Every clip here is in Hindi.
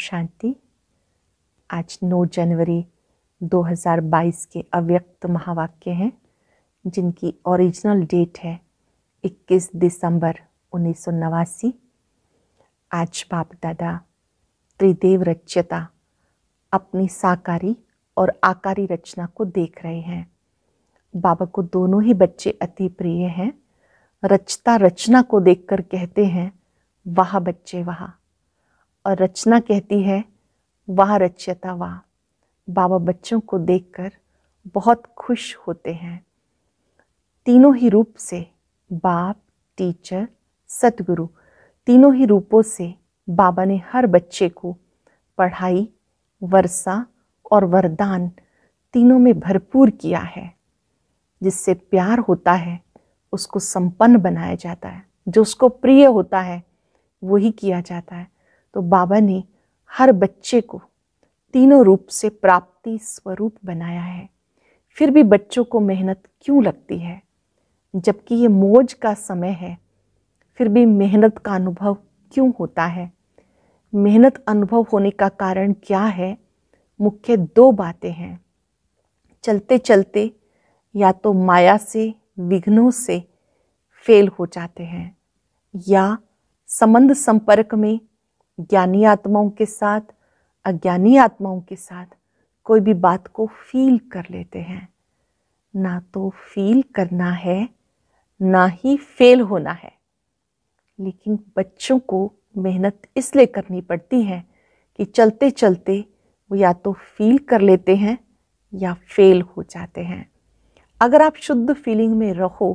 शांति आज 9 जनवरी 2022 के अव्यक्त महावाक्य हैं जिनकी ओरिजिनल डेट है 21 दिसंबर उन्नीस आज बाप दादा त्रिदेव रचयता अपनी साकारी और आकारी रचना को देख रहे हैं बाबा को दोनों ही बच्चे अति प्रिय हैं रचता रचना को देखकर कहते हैं वाह बच्चे वहा और रचना कहती है वाह रचयता वाह बाबा बच्चों को देखकर बहुत खुश होते हैं तीनों ही रूप से बाप टीचर सतगुरु तीनों ही रूपों से बाबा ने हर बच्चे को पढ़ाई वर्षा और वरदान तीनों में भरपूर किया है जिससे प्यार होता है उसको संपन्न बनाया जाता है जो उसको प्रिय होता है वही किया जाता है तो बाबा ने हर बच्चे को तीनों रूप से प्राप्ति स्वरूप बनाया है फिर भी बच्चों को मेहनत क्यों लगती है जबकि ये मोज का समय है फिर भी मेहनत का अनुभव क्यों होता है मेहनत अनुभव होने का कारण क्या है मुख्य दो बातें हैं चलते चलते या तो माया से विघ्नों से फेल हो जाते हैं या संबंध संपर्क में ज्ञानी आत्माओं के साथ अज्ञानी आत्माओं के साथ कोई भी बात को फील कर लेते हैं ना तो फील करना है ना ही फेल होना है लेकिन बच्चों को मेहनत इसलिए करनी पड़ती है कि चलते चलते वो या तो फील कर लेते हैं या फेल हो जाते हैं अगर आप शुद्ध फीलिंग में रहो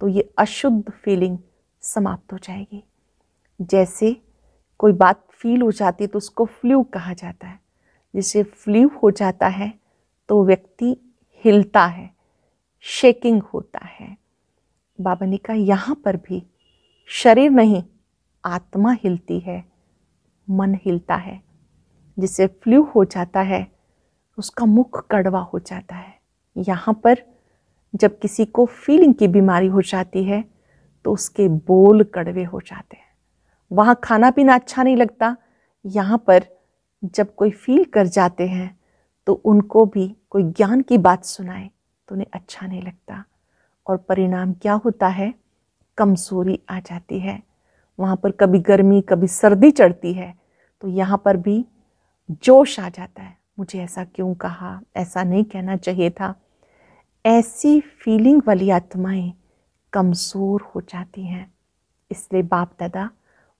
तो ये अशुद्ध फीलिंग समाप्त हो जाएगी जैसे कोई बात फील हो जाती है तो उसको फ्लू कहा जाता है जिसे फ्लू हो जाता है तो व्यक्ति हिलता है शेकिंग होता है बाबा ने कहा यहाँ पर भी शरीर नहीं आत्मा हिलती है मन हिलता है जिसे फ्लू हो जाता है उसका मुख कड़वा हो जाता है यहाँ पर जब किसी को फीलिंग की बीमारी हो जाती है तो उसके बोल कड़वे हो जाते हैं वहाँ खाना पीना अच्छा नहीं लगता यहाँ पर जब कोई फील कर जाते हैं तो उनको भी कोई ज्ञान की बात सुनाए तो उन्हें अच्छा नहीं लगता और परिणाम क्या होता है कमजोरी आ जाती है वहाँ पर कभी गर्मी कभी सर्दी चढ़ती है तो यहाँ पर भी जोश आ जाता है मुझे ऐसा क्यों कहा ऐसा नहीं कहना चाहिए था ऐसी फीलिंग वाली आत्माएं कमज़ोर हो जाती हैं इसलिए बाप दादा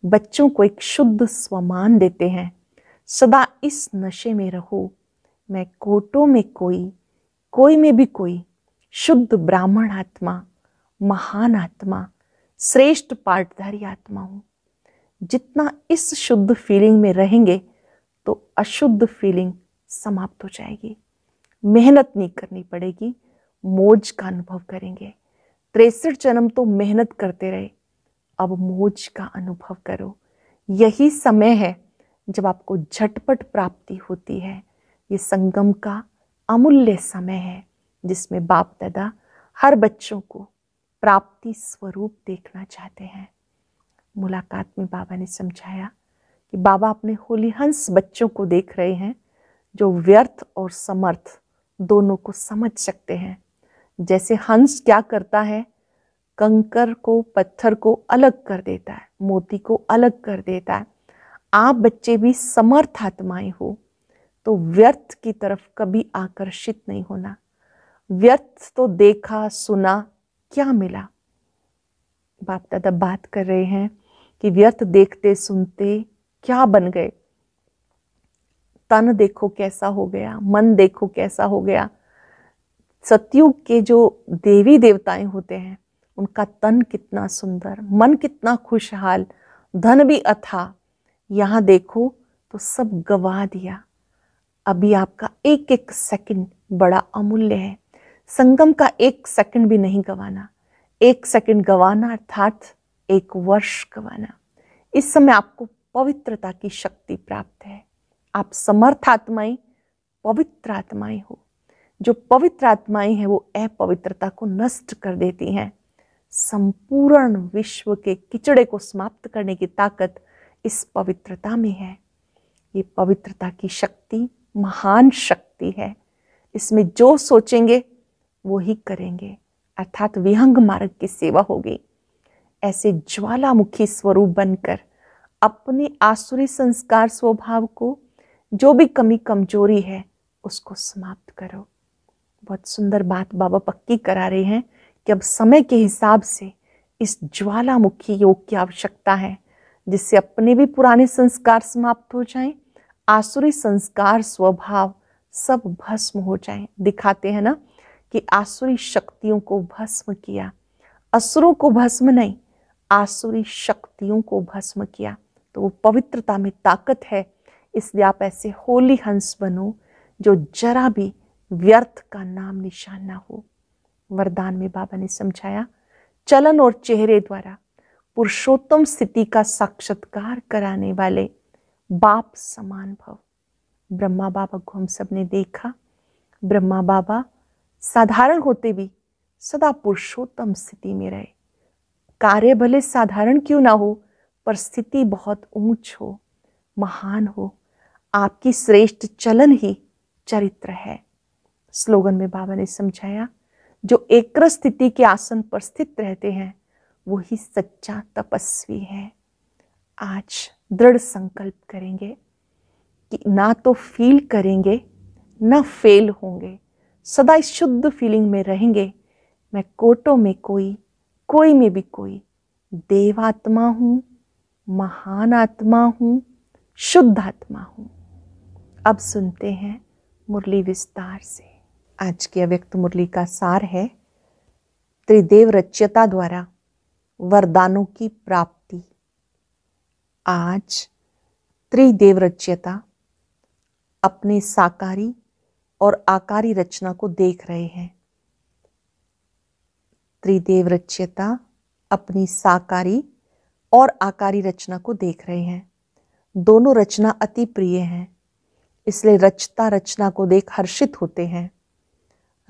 बच्चों को एक शुद्ध स्वमान देते हैं सदा इस नशे में रहो मैं कोटों में कोई कोई में भी कोई शुद्ध ब्राह्मण आत्मा महान आत्मा श्रेष्ठ पाठधारी आत्मा हूँ जितना इस शुद्ध फीलिंग में रहेंगे तो अशुद्ध फीलिंग समाप्त हो जाएगी मेहनत नहीं करनी पड़ेगी मोज का अनुभव करेंगे तिरसठ जन्म तो मेहनत करते रहे अब मोज का अनुभव करो यही समय है जब आपको झटपट प्राप्ति होती है ये संगम का अमूल्य समय है जिसमें बाप दादा हर बच्चों को प्राप्ति स्वरूप देखना चाहते हैं मुलाकात में बाबा ने समझाया कि बाबा अपने होलीहंस बच्चों को देख रहे हैं जो व्यर्थ और समर्थ दोनों को समझ सकते हैं जैसे हंस क्या करता है कंकर को पत्थर को अलग कर देता है मोती को अलग कर देता है आप बच्चे भी समर्थ आत्माएं हो तो व्यर्थ की तरफ कभी आकर्षित नहीं होना व्यर्थ तो देखा सुना क्या मिला बाप दादा बात कर रहे हैं कि व्यर्थ देखते सुनते क्या बन गए तन देखो कैसा हो गया मन देखो कैसा हो गया सतयुग के जो देवी देवताएं होते हैं उनका तन कितना सुंदर मन कितना खुशहाल धन भी अथा यहाँ देखो तो सब गवा दिया अभी आपका एक एक सेकंड बड़ा अमूल्य है संगम का एक सेकंड भी नहीं गवाना एक सेकंड गवाना अर्थात एक वर्ष गवाना इस समय आपको पवित्रता की शक्ति प्राप्त है आप समर्थ आत्माएं पवित्र आत्माएं हो जो पवित्र आत्माएं हैं वो अपवित्रता को नष्ट कर देती हैं संपूर्ण विश्व के किचड़े को समाप्त करने की ताकत इस पवित्रता में है ये पवित्रता की शक्ति महान शक्ति है इसमें जो सोचेंगे वो ही करेंगे अर्थात विहंग मार्ग की सेवा होगी ऐसे ज्वालामुखी स्वरूप बनकर अपने आसुरी संस्कार स्वभाव को जो भी कमी कमजोरी है उसको समाप्त करो बहुत सुंदर बात बाबा पक्की करा रहे हैं कि अब समय के हिसाब से इस ज्वालामुखी योग की आवश्यकता है जिससे अपने भी पुराने संस्कार समाप्त हो जाएं, आसुरी संस्कार स्वभाव सब भस्म हो जाएं। दिखाते हैं ना कि आसुरी शक्तियों को भस्म किया असुरों को भस्म नहीं आसुरी शक्तियों को भस्म किया तो वो पवित्रता में ताकत है इसलिए आप ऐसे होली हंस बनो जो जरा भी व्यर्थ का नाम निशान ना हो वरदान में बाबा ने समझाया चलन और चेहरे द्वारा पुरुषोत्तम स्थिति का साक्षात्कार कराने वाले बाप समान भव ब्रह्मा बाबा को हम सब ने देखा ब्रह्मा बाबा साधारण होते भी सदा पुरुषोत्तम स्थिति में रहे कार्य भले साधारण क्यों ना हो पर स्थिति बहुत ऊंच हो महान हो आपकी श्रेष्ठ चलन ही चरित्र है स्लोगन में बाबा ने समझाया जो एकर स्थिति के आसन पर स्थित रहते हैं वही सच्चा तपस्वी है आज दृढ़ संकल्प करेंगे कि ना तो फील करेंगे ना फेल होंगे सदा इस शुद्ध फीलिंग में रहेंगे मैं कोटों में कोई कोई में भी कोई देवात्मा हूँ महान आत्मा हूँ शुद्ध आत्मा हूँ अब सुनते हैं मुरली विस्तार से आज की अव्यक्त मुरली का सार है त्रिदेव रच्यता द्वारा वरदानों की प्राप्ति आज त्रिदेव रच्यता अपने साकारी और आकारी रचना को देख रहे हैं त्रिदेव रच्यता अपनी साकारी और आकारी रचना को देख रहे हैं दोनों रचना अति प्रिय हैं इसलिए रचता रचना को देख हर्षित होते हैं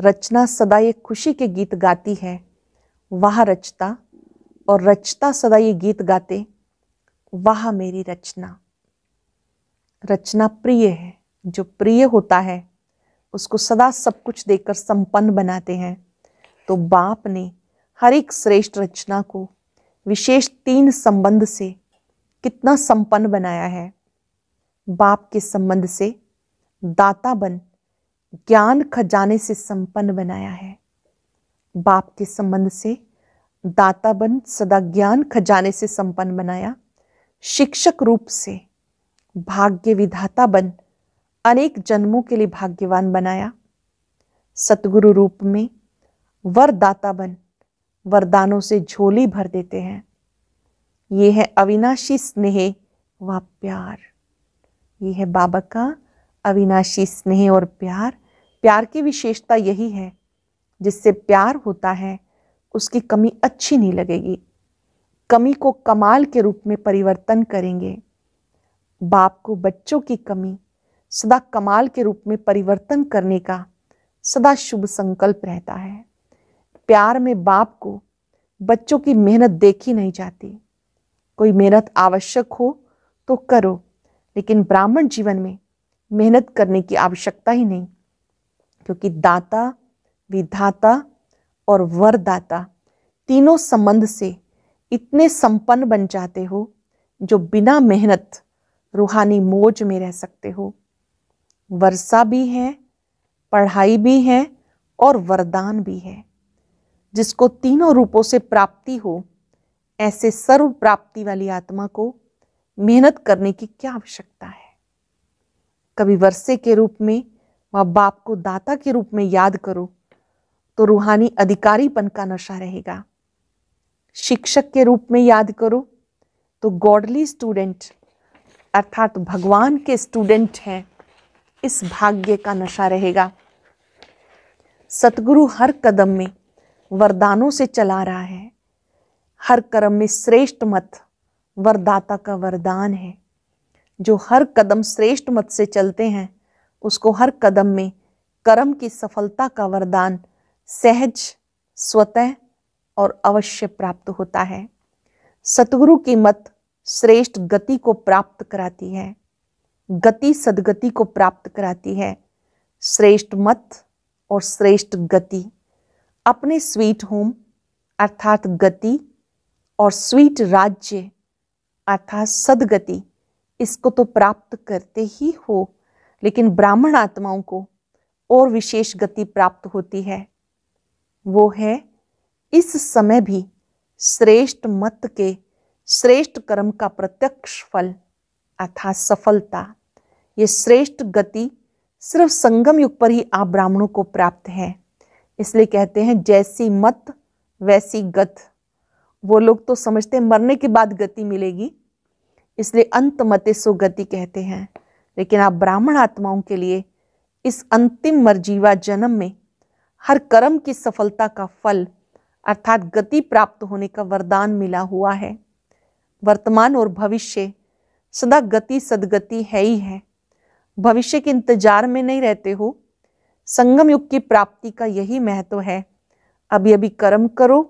रचना सदा ये खुशी के गीत गाती है वाह रचता और रचता सदा ये गीत गाते वाह मेरी रचना रचना प्रिय है जो प्रिय होता है उसको सदा सब कुछ देकर संपन्न बनाते हैं तो बाप ने हर एक श्रेष्ठ रचना को विशेष तीन संबंध से कितना संपन्न बनाया है बाप के संबंध से दाता बन ज्ञान खजाने से संपन्न बनाया है बाप के संबंध से दाता बन सदा ज्ञान खजाने से संपन्न बनाया शिक्षक रूप से भाग्य विधाता बन अनेक जन्मों के लिए भाग्यवान बनाया सतगुरु रूप में वरदाता बन वरदानों से झोली भर देते हैं ये है अविनाशी स्नेह व प्यार ये है बाबा का अविनाशी स्नेह और प्यार प्यार की विशेषता यही है जिससे प्यार होता है उसकी कमी अच्छी नहीं लगेगी कमी को कमाल के रूप में परिवर्तन करेंगे बाप को बच्चों की कमी सदा कमाल के रूप में परिवर्तन करने का सदा शुभ संकल्प रहता है प्यार में बाप को बच्चों की मेहनत देखी नहीं जाती कोई मेहनत आवश्यक हो तो करो लेकिन ब्राह्मण जीवन में मेहनत करने की आवश्यकता ही नहीं क्योंकि दाता विधाता और वरदाता तीनों संबंध से इतने संपन्न बन जाते हो जो बिना मेहनत रूहानी मोज में रह सकते हो वर्षा भी है पढ़ाई भी है और वरदान भी है जिसको तीनों रूपों से प्राप्ति हो ऐसे सर्व प्राप्ति वाली आत्मा को मेहनत करने की क्या आवश्यकता है कभी वर्षे के रूप में माँ बाप को दाता के रूप में याद करो तो रूहानी अधिकारीपन का नशा रहेगा शिक्षक के रूप में याद करो तो गॉडली स्टूडेंट अर्थात भगवान के स्टूडेंट हैं इस भाग्य का नशा रहेगा सतगुरु हर कदम में वरदानों से चला रहा है हर कर्म में श्रेष्ठ मत वरदाता का वरदान है जो हर कदम श्रेष्ठ मत से चलते हैं उसको हर कदम में कर्म की सफलता का वरदान सहज स्वतः और अवश्य प्राप्त होता है सतगुरु की मत श्रेष्ठ गति को प्राप्त कराती है गति सदगति को प्राप्त कराती है श्रेष्ठ मत और श्रेष्ठ गति अपने स्वीट होम अर्थात गति और स्वीट राज्य अर्थात सदगति इसको तो प्राप्त करते ही हो लेकिन ब्राह्मण आत्माओं को और विशेष गति प्राप्त होती है वो है इस समय भी श्रेष्ठ मत के श्रेष्ठ कर्म का प्रत्यक्ष फल अर्थात सफलता ये श्रेष्ठ गति सिर्फ संगम युग पर ही आप ब्राह्मणों को प्राप्त है इसलिए कहते हैं जैसी मत वैसी गत वो लोग तो समझते हैं मरने के बाद गति मिलेगी इसलिए अंत मते सो गति कहते हैं लेकिन आप ब्राह्मण आत्माओं के लिए इस अंतिम मर्जीवा जन्म में हर कर्म की सफलता का फल अर्थात गति प्राप्त होने का वरदान मिला हुआ है वर्तमान और भविष्य सदा गति सदगति है ही है भविष्य के इंतजार में नहीं रहते हो संगम युग की प्राप्ति का यही महत्व है अभी अभी कर्म करो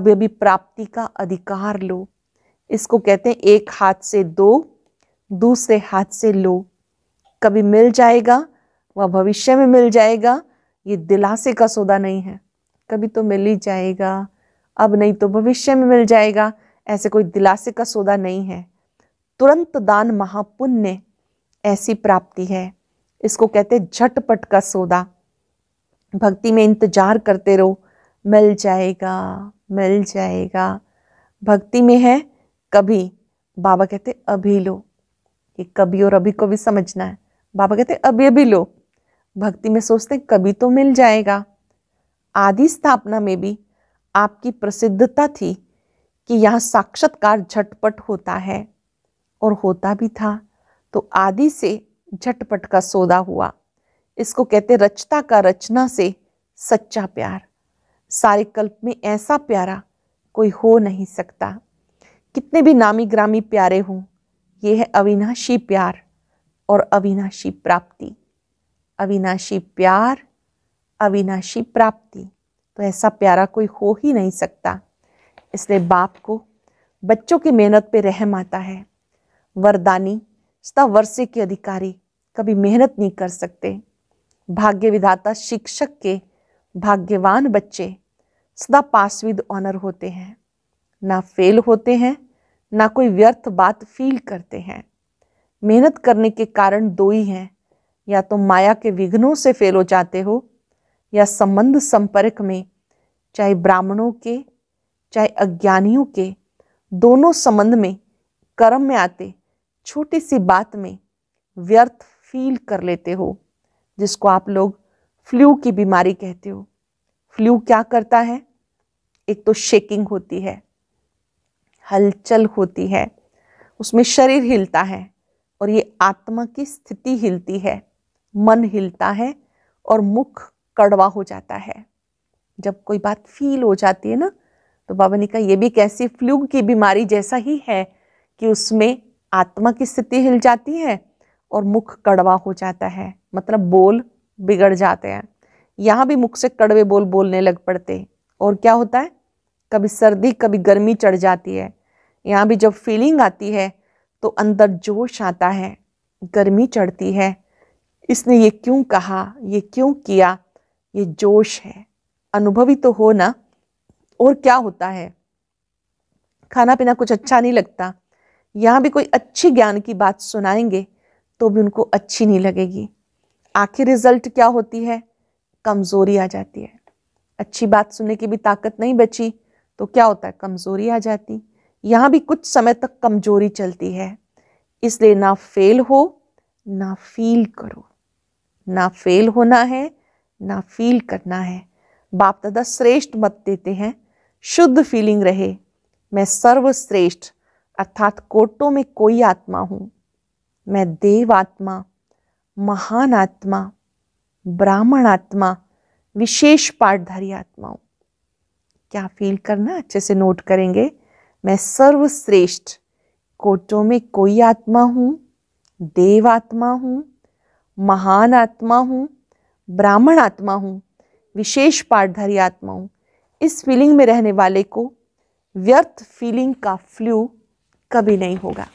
अभी अभी प्राप्ति का अधिकार लो इसको कहते हैं एक हाथ से दो दूसरे हाथ से लो कभी मिल जाएगा वह भविष्य में मिल जाएगा ये दिलासे का सौदा नहीं है कभी तो मिल ही जाएगा अब नहीं तो भविष्य में मिल जाएगा ऐसे कोई दिलासे का सौदा नहीं है तुरंत दान महापुण्य ऐसी प्राप्ति है इसको कहते झटपट का सौदा भक्ति में इंतजार करते रहो मिल जाएगा मिल जाएगा भक्ति में है कभी बाबा कहते अभी लो ये कभी और अभी को भी समझना है बाबा कहते अभी अभी लो भक्ति में सोचते कभी तो मिल जाएगा आदि स्थापना में भी आपकी प्रसिद्धता थी कि यहाँ साक्षात्कार झटपट होता है और होता भी था तो आदि से झटपट का सौदा हुआ इसको कहते रचता का रचना से सच्चा प्यार सारे कल्प में ऐसा प्यारा कोई हो नहीं सकता कितने भी नामी ग्रामी प्यारे हों ये है अविनाशी प्यार और अविनाशी प्राप्ति अविनाशी प्यार अविनाशी प्राप्ति तो ऐसा प्यारा कोई हो ही नहीं सकता इसलिए बाप को बच्चों की मेहनत पे रहम आता है वरदानी सदा वर्षे के अधिकारी कभी मेहनत नहीं कर सकते भाग्य विधाता शिक्षक के भाग्यवान बच्चे सदा पास विद ऑनर होते हैं ना फेल होते हैं ना कोई व्यर्थ बात फील करते हैं मेहनत करने के कारण दो ही हैं या तो माया के विघ्नों से फेल हो जाते हो या संबंध संपर्क में चाहे ब्राह्मणों के चाहे अज्ञानियों के दोनों संबंध में कर्म में आते छोटी सी बात में व्यर्थ फील कर लेते हो जिसको आप लोग फ्लू की बीमारी कहते हो फ्लू क्या करता है एक तो शेकिंग होती है हलचल होती है उसमें शरीर हिलता है और ये आत्मा की स्थिति हिलती है मन हिलता है और मुख कड़वा हो जाता है जब कोई बात फील हो जाती है ना तो बाबा ने कहा यह भी कैसी फ्लू की बीमारी जैसा ही है कि उसमें आत्मा की स्थिति हिल जाती है और मुख कड़वा हो जाता है मतलब बोल बिगड़ जाते हैं यहाँ भी मुख से कड़वे बोल बोलने लग पड़ते और क्या होता है कभी सर्दी कभी गर्मी चढ़ जाती है यहाँ भी जब फीलिंग आती है तो अंदर जोश आता है गर्मी चढ़ती है इसने ये क्यों कहा ये क्यों किया ये जोश है अनुभवी तो हो ना और क्या होता है खाना पीना कुछ अच्छा नहीं लगता यहाँ भी कोई अच्छी ज्ञान की बात सुनाएंगे तो भी उनको अच्छी नहीं लगेगी आखिर रिजल्ट क्या होती है कमज़ोरी आ जाती है अच्छी बात सुनने की भी ताकत नहीं बची तो क्या होता है कमज़ोरी आ जाती यहाँ भी कुछ समय तक कमजोरी चलती है इसलिए ना फेल हो ना फील करो ना फेल होना है ना फील करना है बाप दादा श्रेष्ठ मत देते हैं शुद्ध फीलिंग रहे मैं सर्वश्रेष्ठ अर्थात कोटों में कोई आत्मा हूँ मैं देव आत्मा महान आत्मा ब्राह्मण आत्मा विशेष पाठधारी आत्मा हूँ क्या फील करना अच्छे से नोट करेंगे मैं सर्वश्रेष्ठ कोटों में कोई आत्मा हूँ देव आत्मा हूँ महान आत्मा हूँ ब्राह्मण आत्मा हूँ विशेष पाठधारी आत्मा हूँ इस फीलिंग में रहने वाले को व्यर्थ फीलिंग का फ्लू कभी नहीं होगा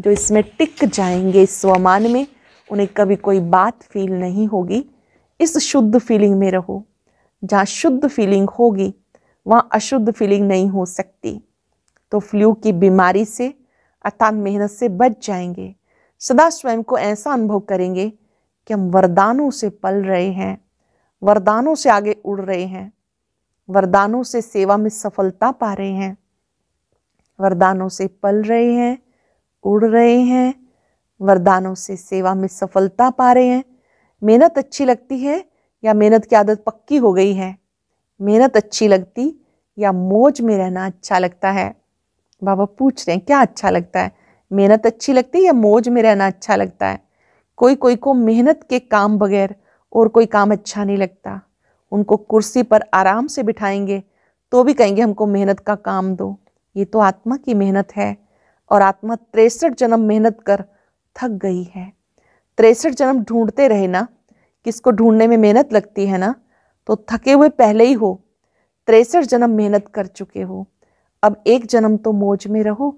जो इसमें टिक जाएंगे स्वमान में उन्हें कभी कोई बात फील नहीं होगी इस शुद्ध फीलिंग में रहो जहाँ शुद्ध फीलिंग होगी वहाँ अशुद्ध फीलिंग नहीं हो सकती तो फ्लू की बीमारी से अर्थात मेहनत से बच जाएंगे सदा स्वयं को ऐसा अनुभव करेंगे कि हम वरदानों से पल रहे हैं वरदानों से आगे उड़ रहे हैं वरदानों से सेवा में सफलता पा रहे हैं वरदानों से पल रहे हैं उड़ रहे हैं वरदानों से सेवा में सफलता पा रहे हैं मेहनत अच्छी लगती है या मेहनत की आदत पक्की हो गई है मेहनत अच्छी लगती या मौज में रहना अच्छा लगता है बाबा पूछ रहे हैं क्या अच्छा लगता है मेहनत अच्छी लगती है या मौज में रहना अच्छा लगता है कोई कोई को मेहनत के काम बगैर और कोई काम अच्छा नहीं लगता उनको कुर्सी पर आराम से बिठाएंगे तो भी कहेंगे हमको मेहनत का काम दो ये तो आत्मा की मेहनत है और आत्मा तिरसठ जन्म मेहनत कर थक गई है तिरसठ जन्म ढूंढते रहे ना किसको ढूंढने में मेहनत लगती है ना तो थके हुए पहले ही हो तिरसठ जन्म मेहनत कर चुके हो अब एक जन्म तो मोज में रहो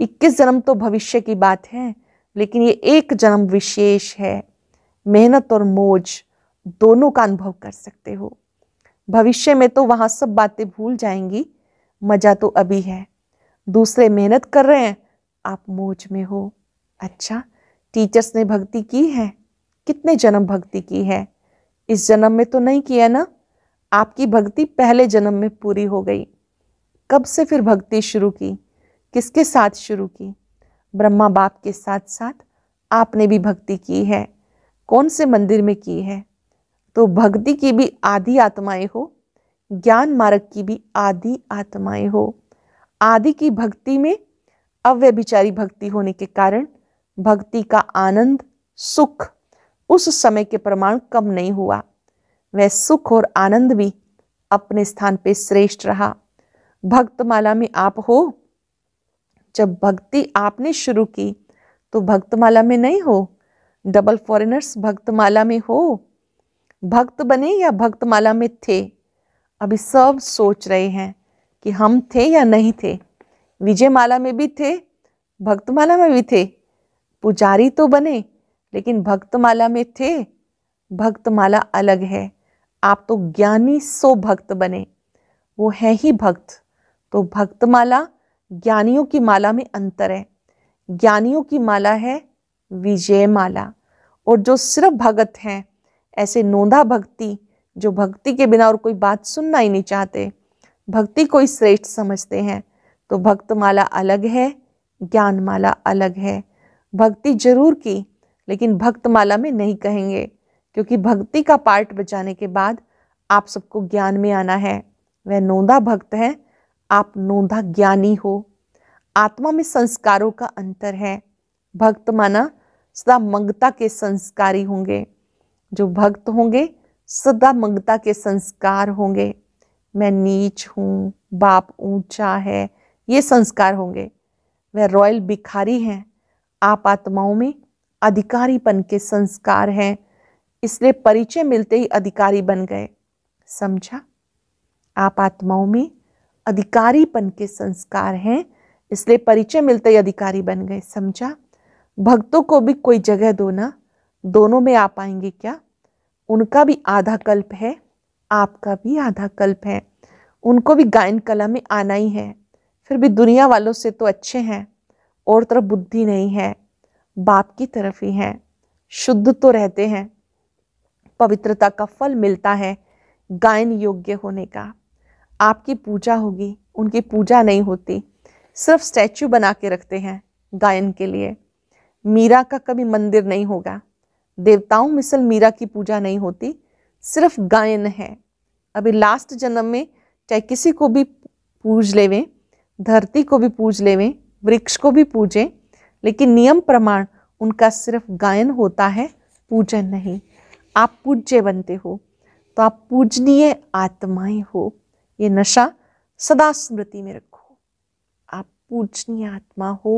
इक्कीस जन्म तो भविष्य की बात है लेकिन ये एक जन्म विशेष है मेहनत और मोज दोनों का अनुभव कर सकते हो भविष्य में तो वहाँ सब बातें भूल जाएंगी मज़ा तो अभी है दूसरे मेहनत कर रहे हैं आप मोज में हो अच्छा टीचर्स ने भक्ति की है कितने जन्म भक्ति की है इस जन्म में तो नहीं किया ना आपकी भक्ति पहले जन्म में पूरी हो गई कब से फिर भक्ति शुरू की किसके साथ शुरू की ब्रह्मा बाप के साथ साथ आपने भी भक्ति की है कौन से मंदिर में की है तो भक्ति की भी आधी आत्माएं हो ज्ञान मार्ग की भी आदि आत्माएं हो आदि की भक्ति में अव्यभिचारी भक्ति होने के कारण भक्ति का आनंद सुख उस समय के प्रमाण कम नहीं हुआ वह सुख और आनंद भी अपने स्थान पे श्रेष्ठ रहा भक्तमाला में आप हो जब भक्ति आपने शुरू की तो भक्तमाला में नहीं हो डबल फॉरेनर्स भक्तमाला में हो भक्त बने या भक्तमाला में थे अभी सब सोच रहे हैं कि हम थे या नहीं थे विजयमाला में भी थे भक्तमाला में भी थे पुजारी तो बने लेकिन भक्तमाला में थे भक्तमाला अलग है आप तो ज्ञानी सो भक्त बने वो है ही भक्त तो भक्तमाला ज्ञानियों की माला में अंतर है ज्ञानियों की माला है विजय माला और जो सिर्फ भगत हैं ऐसे नोंदा भक्ति जो भक्ति के बिना और कोई बात सुनना ही नहीं चाहते भक्ति को ही श्रेष्ठ समझते हैं तो भक्तमाला अलग है ज्ञानमाला अलग है भक्ति जरूर की लेकिन भक्तमाला में नहीं कहेंगे क्योंकि भक्ति का पार्ट बचाने के बाद आप सबको ज्ञान में आना है वह नोंदा भक्त हैं आप नोधा ज्ञानी हो आत्मा में संस्कारों का अंतर है भक्त माना सदा मंगता के संस्कारी होंगे जो भक्त होंगे सदा मंगता के संस्कार होंगे मैं नीच हूँ बाप ऊंचा है ये संस्कार होंगे वह रॉयल भिखारी हैं आप आत्माओं में अधिकारीपन के संस्कार हैं इसलिए परिचय मिलते ही अधिकारी बन गए समझा आप आत्माओं में अधिकारीपन के संस्कार हैं इसलिए परिचय मिलते ही अधिकारी बन गए समझा भक्तों को भी कोई जगह दो ना दोनों में आ पाएंगे क्या उनका भी आधा कल्प है आपका भी आधा कल्प है उनको भी गायन कला में आना ही है फिर भी दुनिया वालों से तो अच्छे हैं और तरफ बुद्धि नहीं है बाप की तरफ ही हैं शुद्ध तो रहते हैं पवित्रता का फल मिलता है गायन योग्य होने का आपकी पूजा होगी उनकी पूजा नहीं होती सिर्फ स्टैचू बना के रखते हैं गायन के लिए मीरा का कभी मंदिर नहीं होगा देवताओं मिसल मीरा की पूजा नहीं होती सिर्फ गायन है अभी लास्ट जन्म में चाहे किसी को भी पूज लेवें धरती को भी पूज लेवें वृक्ष को भी पूजें लेकिन नियम प्रमाण उनका सिर्फ गायन होता है पूजन नहीं आप पूज्य बनते हो तो आप पूजनीय आत्माएं हो ये नशा सदा स्मृति में रखो आप पूजनीय आत्मा हो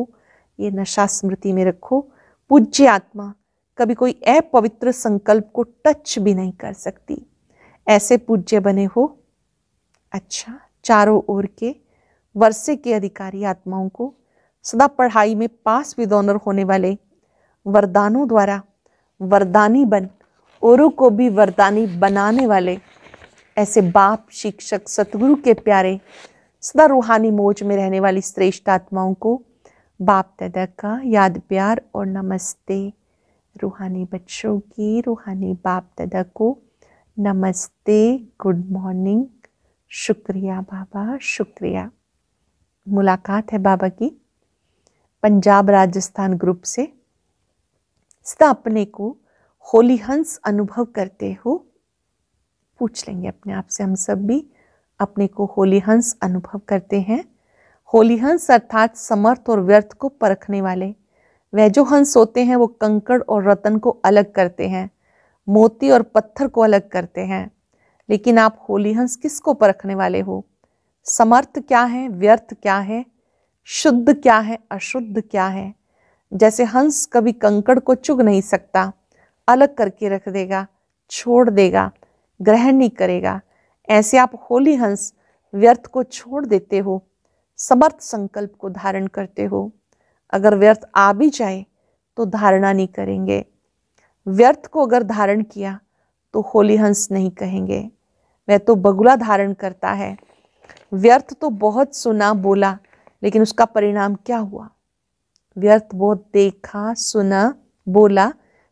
ये नशा स्मृति में रखो पूज्य आत्मा कभी कोई अपवित्र संकल्प को टच भी नहीं कर सकती ऐसे पूज्य बने हो अच्छा चारों ओर के वर्षे के अधिकारी आत्माओं को सदा पढ़ाई में पास विदोनर होने वाले वरदानों द्वारा वरदानी बन औरों को भी वरदानी बनाने वाले ऐसे बाप शिक्षक सतगुरु के प्यारे सदा रूहानी मोज में रहने वाली श्रेष्ठ आत्माओं को बाप दादा का याद प्यार और नमस्ते रूहानी बच्चों की रूहानी बाप दादा को नमस्ते गुड मॉर्निंग शुक्रिया बाबा शुक्रिया मुलाकात है बाबा की पंजाब राजस्थान ग्रुप से सदा अपने को होली हंस अनुभव करते हो पूछ लेंगे अपने आप से हम सब भी अपने को होली हंस अनुभव करते हैं होली हंस अर्थात समर्थ और व्यर्थ को परखने वाले वह जो हंस होते हैं वो कंकड़ और रतन को अलग करते हैं मोती और पत्थर को अलग करते हैं लेकिन आप होली हंस किसको परखने वाले हो समर्थ क्या है व्यर्थ क्या है शुद्ध क्या है अशुद्ध क्या है जैसे हंस कभी कंकड़ को चुग नहीं सकता अलग करके रख देगा छोड़ देगा ग्रहण नहीं करेगा ऐसे आप होली हंस व्यर्थ को छोड़ देते हो समर्थ संकल्प को धारण करते हो अगर व्यर्थ आ भी जाए तो धारणा नहीं करेंगे व्यर्थ को अगर धारण किया तो होली हंस नहीं कहेंगे वह तो बगुला धारण करता है व्यर्थ तो बहुत सुना बोला लेकिन उसका परिणाम क्या हुआ व्यर्थ बहुत देखा सुना बोला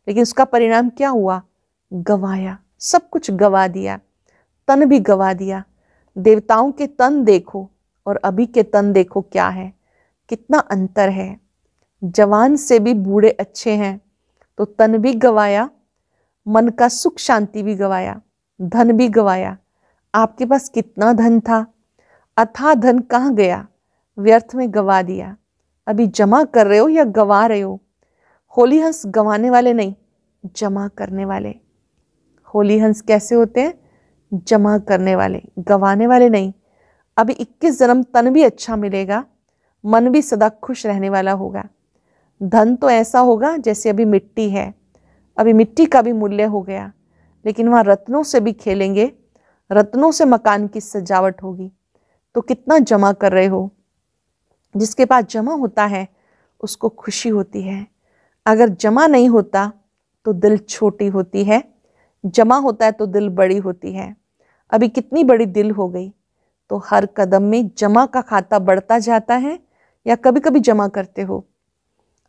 लेकिन उसका परिणाम क्या हुआ गवाया सब कुछ गवा दिया तन भी गवा दिया देवताओं के तन देखो और अभी के तन देखो क्या है कितना अंतर है जवान से भी बूढ़े अच्छे हैं तो तन भी गवाया मन का सुख शांति भी गवाया धन भी गवाया आपके पास कितना धन था अथा धन कहाँ गया व्यर्थ में गवा दिया अभी जमा कर रहे हो या गवा रहे हो होली हंस गंवाने वाले नहीं जमा करने वाले होली हंस कैसे होते हैं जमा करने वाले गवाने वाले नहीं अभी इक्कीस जन्म तन भी अच्छा मिलेगा मन भी सदा खुश रहने वाला होगा धन तो ऐसा होगा जैसे अभी मिट्टी है अभी मिट्टी का भी मूल्य हो गया लेकिन वहाँ रत्नों से भी खेलेंगे रत्नों से मकान की सजावट होगी तो कितना जमा कर रहे हो जिसके पास जमा होता है उसको खुशी होती है अगर जमा नहीं होता तो दिल छोटी होती है जमा होता है तो दिल बड़ी होती है अभी कितनी बड़ी दिल हो गई तो हर कदम में जमा का खाता बढ़ता जाता है या कभी कभी जमा करते हो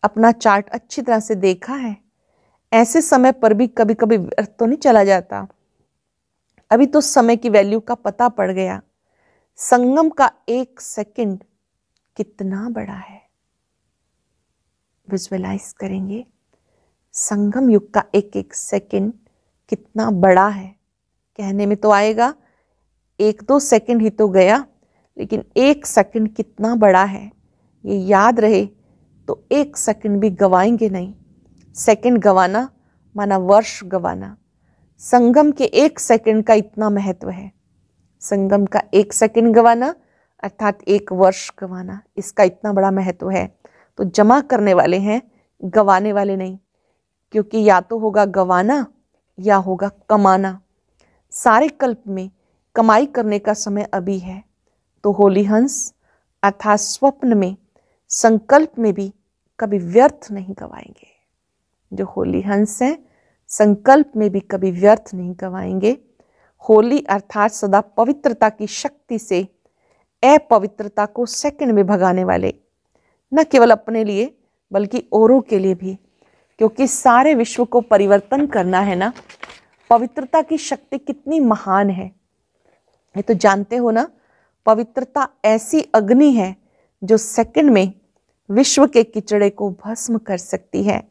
अपना चार्ट अच्छी तरह से देखा है ऐसे समय पर भी कभी कभी व्यर्थ तो नहीं चला जाता अभी तो समय की वैल्यू का पता पड़ गया संगम का एक सेकंड कितना बड़ा है विजुअलाइज करेंगे संगम युग का एक एक सेकंड कितना बड़ा है कहने में तो आएगा एक दो सेकंड ही तो गया लेकिन एक सेकंड कितना बड़ा है ये याद रहे तो एक सेकंड भी गवाएंगे नहीं सेकंड गवाना माना वर्ष गवाना संगम के एक सेकंड का इतना महत्व है संगम का एक सेकंड गवाना अर्थात एक वर्ष गवाना इसका इतना बड़ा महत्व है तो जमा करने वाले हैं गवाने वाले नहीं क्योंकि या तो होगा गवाना या होगा कमाना सारे कल्प में कमाई करने का समय अभी है तो होली हंस अर्थात स्वप्न में संकल्प में भी कभी व्यर्थ नहीं गवाएंगे जो होली हंस हैं संकल्प में भी कभी व्यर्थ नहीं गवाएंगे होली अर्थात सदा पवित्रता की शक्ति से अपवित्रता को सेकंड में भगाने वाले न केवल अपने लिए बल्कि औरों के लिए भी क्योंकि सारे विश्व को परिवर्तन करना है ना पवित्रता की शक्ति कितनी महान है ये तो जानते हो ना पवित्रता ऐसी अग्नि है जो सेकंड में विश्व के किचड़े को भस्म कर सकती है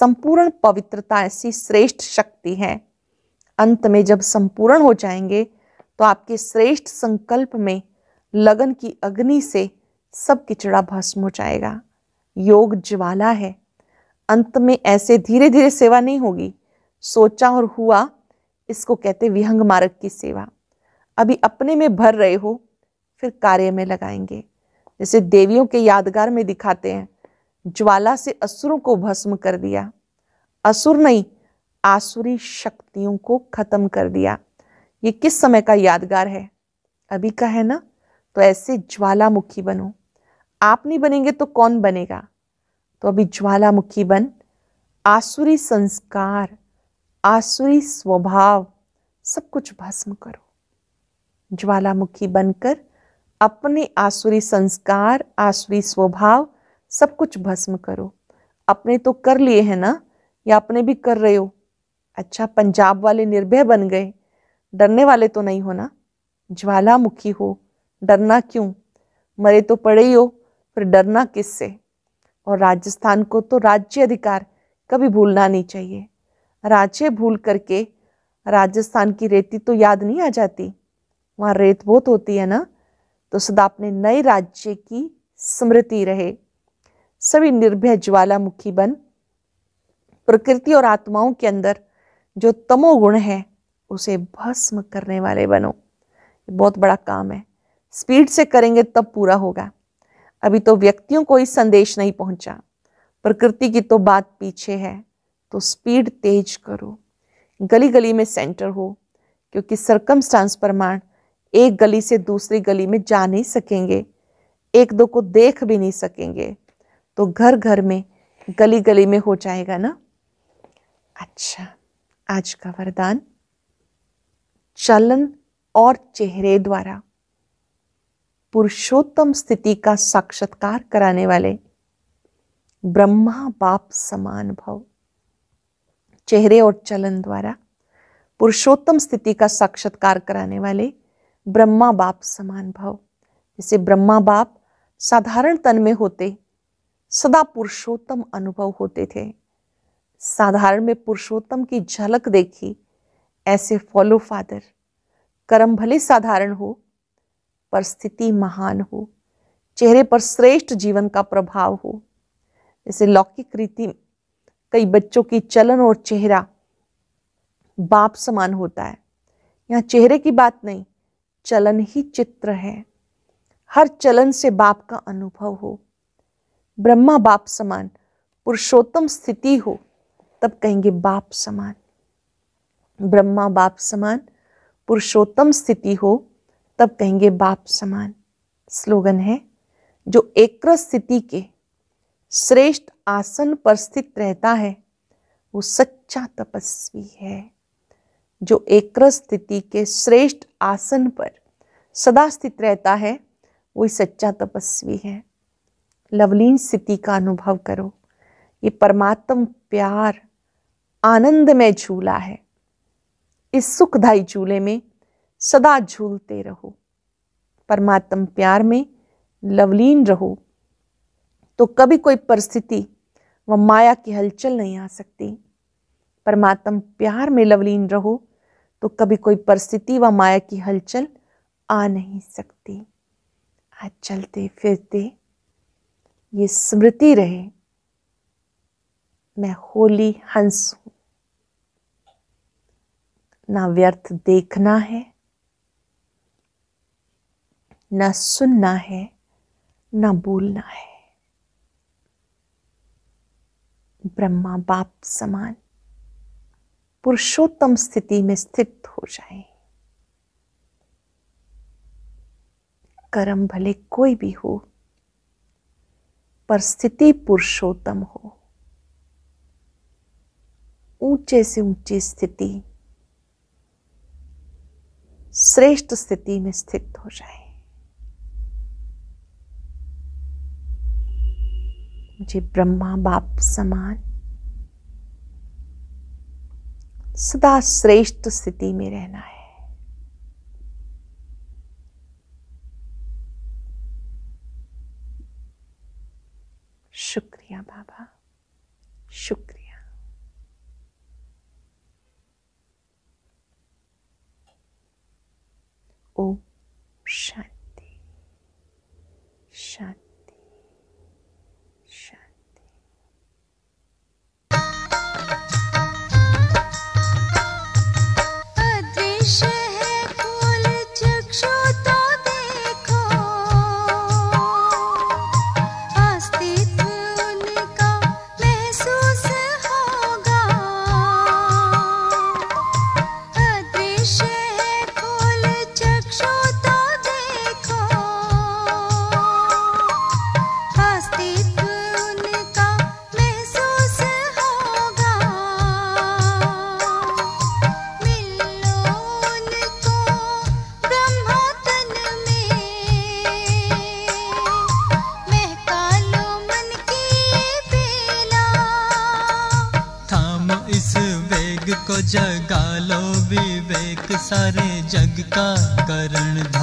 संपूर्ण पवित्रता ऐसी श्रेष्ठ शक्ति है अंत में जब संपूर्ण हो जाएंगे तो आपके श्रेष्ठ संकल्प में लगन की अग्नि से सब किचड़ा भस्म हो जाएगा योग ज्वाला है अंत में ऐसे धीरे धीरे सेवा नहीं होगी सोचा और हुआ इसको कहते विहंग मार्ग की सेवा अभी अपने में भर रहे हो फिर कार्य में लगाएंगे जैसे देवियों के यादगार में दिखाते हैं ज्वाला से असुरों को भस्म कर दिया असुर नहीं आसुरी शक्तियों को खत्म कर दिया ये किस समय का यादगार है अभी का है ना तो ऐसे ज्वालामुखी बनो आप नहीं बनेंगे तो कौन बनेगा तो अभी ज्वालामुखी बन आसुरी संस्कार आसुरी स्वभाव सब कुछ भस्म करो ज्वालामुखी बनकर अपने आसुरी संस्कार आसुरी स्वभाव सब कुछ भस्म करो अपने तो कर लिए हैं ना या अपने भी कर रहे हो अच्छा पंजाब वाले निर्भय बन गए डरने वाले तो नहीं हो ना ज्वालामुखी हो डरना क्यों मरे तो पड़े ही हो फिर डरना किससे और राजस्थान को तो राज्य अधिकार कभी भूलना नहीं चाहिए राज्य भूल करके राजस्थान की रेती तो याद नहीं आ जाती वहाँ रेत बहुत होती है ना तो सदा अपने नए राज्य की स्मृति रहे सभी निर्भय ज्वालामुखी बन प्रकृति और आत्माओं के अंदर जो तमोगुण है उसे भस्म करने वाले बनो बहुत बड़ा काम है स्पीड से करेंगे तब पूरा होगा अभी तो व्यक्तियों को संदेश नहीं पहुंचा प्रकृति की तो बात पीछे है तो स्पीड तेज करो गली गली में सेंटर हो क्योंकि स्टांस प्रमाण एक गली से दूसरी गली में जा नहीं सकेंगे एक दो को देख भी नहीं सकेंगे तो घर घर में गली गली में हो जाएगा ना अच्छा आज का वरदान चलन और चेहरे द्वारा पुरुषोत्तम स्थिति का साक्षात्कार कराने वाले ब्रह्मा बाप समान भव चेहरे और चलन द्वारा पुरुषोत्तम स्थिति का साक्षात्कार कराने वाले ब्रह्मा बाप समान भाव जैसे ब्रह्मा बाप साधारण तन में होते सदा पुरुषोत्तम अनुभव होते थे साधारण में पुरुषोत्तम की झलक देखी ऐसे फॉलो फादर कर्म भले साधारण हो पर स्थिति महान हो चेहरे पर श्रेष्ठ जीवन का प्रभाव हो जैसे लौकिक रीति कई बच्चों की चलन और चेहरा बाप समान होता है यहाँ चेहरे की बात नहीं चलन ही चित्र है हर चलन से बाप का अनुभव हो ब्रह्मा बाप समान पुरुषोत्तम स्थिति हो तब कहेंगे बाप समान ब्रह्मा बाप समान पुरुषोत्तम स्थिति हो तब कहेंगे बाप समान स्लोगन है जो एक स्थिति के श्रेष्ठ आसन पर स्थित रहता है वो सच्चा तपस्वी है जो एक स्थिति के श्रेष्ठ आसन पर सदा स्थित रहता है वो सच्चा तपस्वी है लवलीन स्थिति का अनुभव करो ये परमात्म प्यार आनंद में झूला है इस सुखदायी झूले में सदा झूलते रहो परमात्म प्यार में लवलीन रहो तो कभी कोई परिस्थिति व माया की हलचल नहीं आ सकती परमात्म प्यार में लवलीन रहो तो कभी कोई परिस्थिति व माया की हलचल आ नहीं सकती आज चलते फिरते ये स्मृति रहे मैं होली हंस हूँ ना व्यर्थ देखना है ना सुनना है न बोलना है ब्रह्मा बाप समान पुरुषोत्तम स्थिति में स्थित हो जाए कर्म भले कोई भी हो पर स्थिति पुरुषोत्तम हो ऊंचे से ऊंची स्थिति श्रेष्ठ स्थिति में स्थित हो जाए मुझे ब्रह्मा बाप समान सदा श्रेष्ठ स्थिति में रहना है शुक्रिया बाबा शुक्रिया ओम शांति शांति Krishna. सारे जग का करण